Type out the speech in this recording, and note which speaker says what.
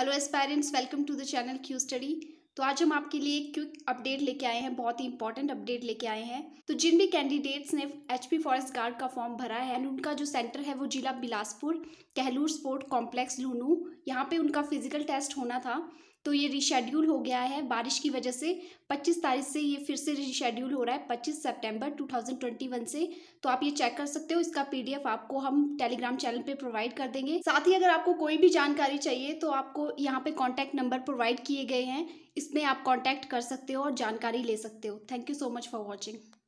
Speaker 1: hello aspirants welcome to the channel Q study तो आज हम आपके लिए क्विक अपडेट लेके आए हैं बहुत ही इंपॉर्टेंट अपडेट लेके आए हैं तो जिन भी कैंडिडेट्स ने एचपी फॉरेस्ट गार्ड का फॉर्म भरा है एंड उनका जो सेंटर है वो जिला बिलासपुर कहलूर स्पोर्ट कॉम्प्लेक्स लूनू यहाँ पे उनका फिजिकल टेस्ट होना था तो ये रिशेड्यूल हो गया है बारिश की वजह से 25 तारीख से ये फिर से रिशेड्यूल हो रहा है 25 सितंबर 2021 से तो आप ये चेक कर सकते हो इसका पीडीएफ आपको हम टेलीग्राम चैनल पे प्रोवाइड कर देंगे साथ ही अगर आपको कोई भी जानकारी चाहिए तो आपको यहाँ पे कॉन्टैक्ट नंबर प्रोवाइड किए गए हैं इसमें आप कॉन्टैक्ट कर सकते हो और जानकारी ले सकते हो thank you so much for watching